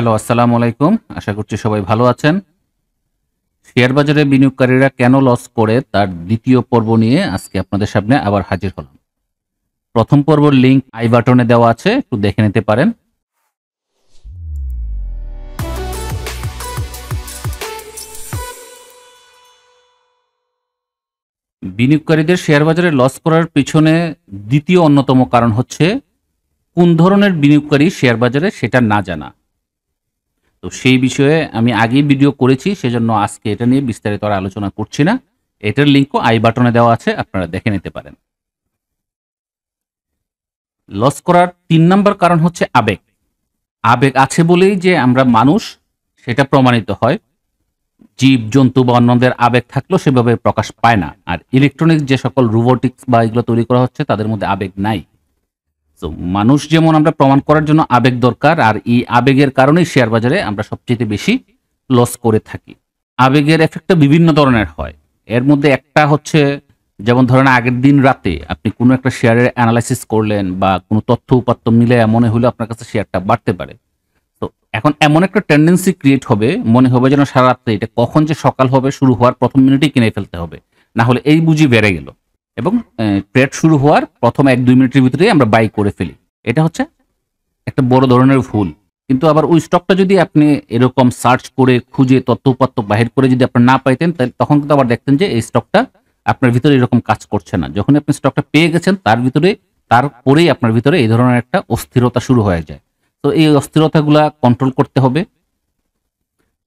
hello আসসালামু আলাইকুম আশা করছি সবাই ভালো আছেন শেয়ার বাজারে বিনিয়োগকারীরা কেন লস করে তার দ্বিতীয় পর্ব নিয়ে আজকে আপনাদের সামনে আবার হাজির হলাম প্রথম পর্বর লিঙ্ক আই বাটনে দেওয়া আছে একটু দেখে নিতে পারেন বিনিয়োগকারীদের শেয়ার বাজারে লস করার পিছনে দ্বিতীয় অন্যতম কারণ হচ্ছে কোন ধরনের বিনিয়োগকারী শেয়ার বাজারে সেটা না জানা তো সেই বিষয়ে আমি আগেই ভিডিও করেছি সেজন্য আজকে এটা নিয়ে বিস্তারিত আর আলোচনা করছি না এটার লিঙ্কও আই বাটনে দেওয়া আছে আপনারা দেখে নিতে পারেন লস করার তিন নম্বর কারণ হচ্ছে আবেগ আবেগ আছে বলেই যে আমরা মানুষ সেটা প্রমাণিত হয় জীব জন্তু বা অন্যদের আবেগ থাকলেও সেভাবে প্রকাশ পায় না আর ইলেকট্রনিক যে সকল রোবোটিক্স বা এগুলো তৈরি করা হচ্ছে তাদের মধ্যে আবেগ নাই তো মানুষ যেমন আমরা প্রমাণ করার জন্য আবেগ দরকার আর এই আবেগের কারণেই শেয়ার বাজারে আমরা সবচেয়ে বেশি লস করে থাকি আবেগের এফেক্টটা বিভিন্ন ধরনের হয় এর মধ্যে একটা হচ্ছে যেমন ধরেন আগের দিন রাতে আপনি কোনো একটা শেয়ারের অ্যানালাইসিস করলেন বা কোনো তথ্য উপাত্য মিলে মনে হলো আপনার কাছে শেয়ারটা বাড়তে পারে তো এখন এমন একটা টেন্ডেন্সি ক্রিয়েট হবে মনে হবে যেন সারা রাত্রে এটা কখন যে সকাল হবে শুরু হওয়ার প্রথম মিনিটেই কিনে ফেলতে হবে না হলে এই বুঝি বেড়ে গেল এবং ট্রেড শুরু হওয়ার প্রথম এক দুই মিনিটের ভিতরেই আমরা বাই করে ফেলি এটা হচ্ছে একটা বড় ধরনের ভুল কিন্তু আবার ওই স্টকটা যদি আপনি এরকম সার্চ করে খুঁজে তথ্য উপাত্য বাহির করে যদি আপনি না পাইতেন তাহলে তখন কিন্তু আবার দেখতেন যে এই স্টকটা আপনার ভিতরে এরকম কাজ করছে না যখন আপনি স্টকটা পেয়ে গেছেন তার ভিতরে তারপরেই আপনার ভিতরে এই ধরনের একটা অস্থিরতা শুরু হয়ে যায় তো এই অস্থিরতাগুলা কন্ট্রোল করতে হবে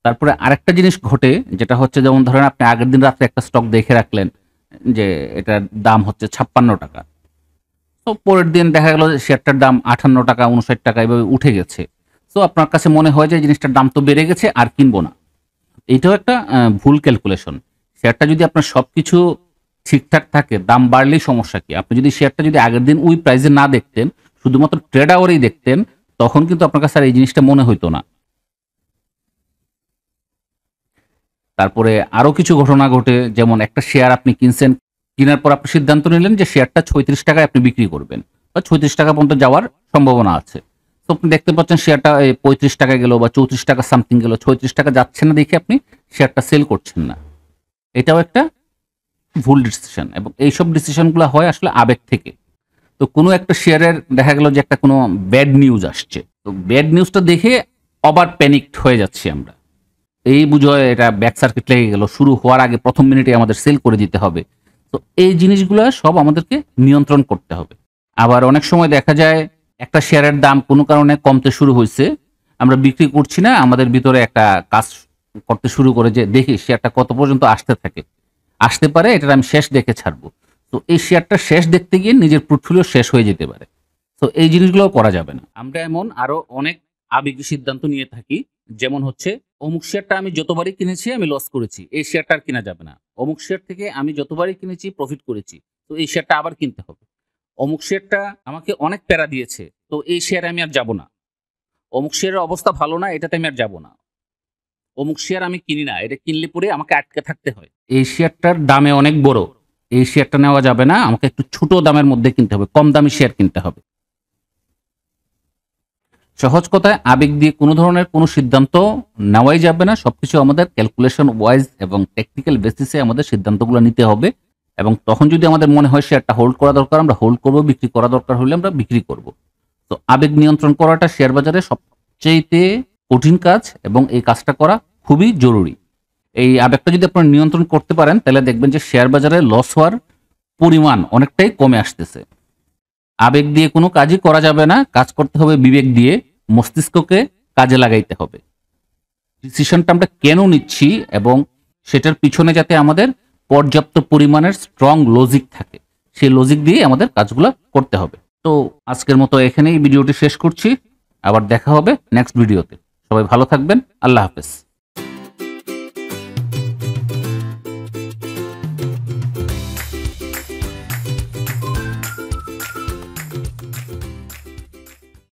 তারপরে আরেকটা জিনিস ঘটে যেটা হচ্ছে যেমন ধরেন আপনি আগের দিন রাত্রে একটা স্টক দেখে রাখলেন যে এটার দাম হচ্ছে ছাপ্পান্ন টাকা তো পরের দিন দেখা গেল শেয়ারটার দাম আঠান্ন টাকা উনষাট টাকা এভাবে উঠে গেছে তো আপনার কাছে মনে হয় যে জিনিসটার দাম তো বেড়ে গেছে আর কিনবো না এটাও একটা ভুল ক্যালকুলেশন শেয়ারটা যদি আপনার সব কিছু ঠিকঠাক থাকে দাম বাড়লেই সমস্যা কি আপনি যদি শেয়ারটা যদি আগের দিন ওই প্রাইসে না দেখতেন শুধুমাত্র ট্রেড আওয়ারেই দেখতেন তখন কিন্তু আপনার কাছে আর এই জিনিসটা মনে হইতো না তারপরে আরও কিছু ঘটনা ঘটে যেমন একটা শেয়ার আপনি কিনছেন কেনার পর আপনি সিদ্ধান্ত নিলেন যে শেয়ারটা ছয়ত্রিশ টাকায় আপনি বিক্রি করবেন বা ছয়ত্রিশ টাকা পর্যন্ত যাওয়ার সম্ভাবনা আছে তো আপনি দেখতে পাচ্ছেন শেয়ারটা পঁয়ত্রিশ টাকা গেল বা চৌত্রিশ টাকা সামথিং গেল ছয়ত্রিশ টাকা যাচ্ছে না দেখে আপনি শেয়ারটা সেল করছেন না এটাও একটা ভুল ডিসিশন এবং এইসব ডিসিশনগুলো হয় আসলে আবেগ থেকে তো কোনো একটা শেয়ারের দেখা গেল যে একটা কোনো ব্যাড নিউজ আসছে তো ব্যাড নিউজটা দেখে অবার প্যানিক্ট হয়ে যাচ্ছি আমরা এই বুঝয় এটা ব্যাক সার্কিট লেগে গেল শুরু হওয়ার আগে প্রথম মিনিটে আমাদের সেল করে দিতে হবে তো এই জিনিসগুলো সব আমাদেরকে নিয়ন্ত্রণ করতে হবে আবার অনেক সময় দেখা যায় একটা শেয়ারের দাম কোনো কারণে কমতে শুরু হয়েছে আমরা বিক্রি করছি না আমাদের ভিতরে একটা কাজ করতে শুরু করে যে দেখি শেয়ারটা কত পর্যন্ত আসতে থাকে আসতে পারে এটা আমি শেষ দেখে ছাড়বো তো এই শেয়ারটা শেষ দেখতে গিয়ে নিজের পোর্টফোলিও শেষ হয়ে যেতে পারে তো এই জিনিসগুলো করা যাবে না আমরা এমন আরও অনেক আবেগী সিদ্ধান্ত নিয়ে থাকি যেমন হচ্ছে অমুক শেয়ারটা আমি যতবারই কিনেছি আমি লস করেছি এই শেয়ারটা আর কেনা যাবে না অমুক শেয়ার থেকে আমি যতবারই কিনেছি প্রফিট করেছি তো এই শেয়ারটা আবার কিনতে হবে অমুক শেয়ারটা আমাকে অনেক প্যারা দিয়েছে তো এই শেয়ারে আমি আর যাব না অমুক শেয়ারের অবস্থা ভালো না এটাতে আমি আর যাব না অমুক শেয়ার আমি কিনি না এটা কিনলে পরে আমাকে আটকে থাকতে হয় এই শেয়ারটার দামে অনেক বড় এই শেয়ারটা নেওয়া যাবে না আমাকে একটু ছোট দামের মধ্যে কিনতে হবে কম দামি শেয়ার কিনতে হবে সহজ কথায় আবেগ দিয়ে কোনো ধরনের কোনো সিদ্ধান্ত নেওয়াই যাবে না সবকিছু আমাদের ক্যালকুলেশন ওয়াইজ এবং টেকনিক্যাল বেসিসে আমাদের সিদ্ধান্তগুলো নিতে হবে এবং তখন যদি আমাদের মনে হয় শেয়ারটা হোল্ড করা দরকার আমরা হোল্ড করব বিক্রি করা দরকার হলে আমরা বিক্রি করব তো আবেগ নিয়ন্ত্রণ করাটা শেয়ার বাজারে সবচেয়েতে কঠিন কাজ এবং এই কাজটা করা খুবই জরুরি এই আবেগটা যদি আপনারা নিয়ন্ত্রণ করতে পারেন তাহলে দেখবেন যে শেয়ার বাজারে লস হওয়ার পরিমাণ অনেকটাই কমে আসতেছে আবেগ দিয়ে কোনো কাজই করা যাবে না কাজ করতে হবে বিবেক দিয়ে মস্তিষ্ককে কাজে লাগাইতে হবে ডিসিশনটা আমরা কেন নিচ্ছি এবং সেটার পিছনে যাতে আমাদের পর্যাপ্ত পরিমাণের স্ট্রং লজিক থাকে সেই লজিক দিয়ে আমাদের কাজগুলো করতে হবে তো আজকের মতো এখানেই ভিডিওটি শেষ করছি আবার দেখা হবে নেক্সট ভিডিওতে সবাই ভালো থাকবেন আল্লাহ হাফেজ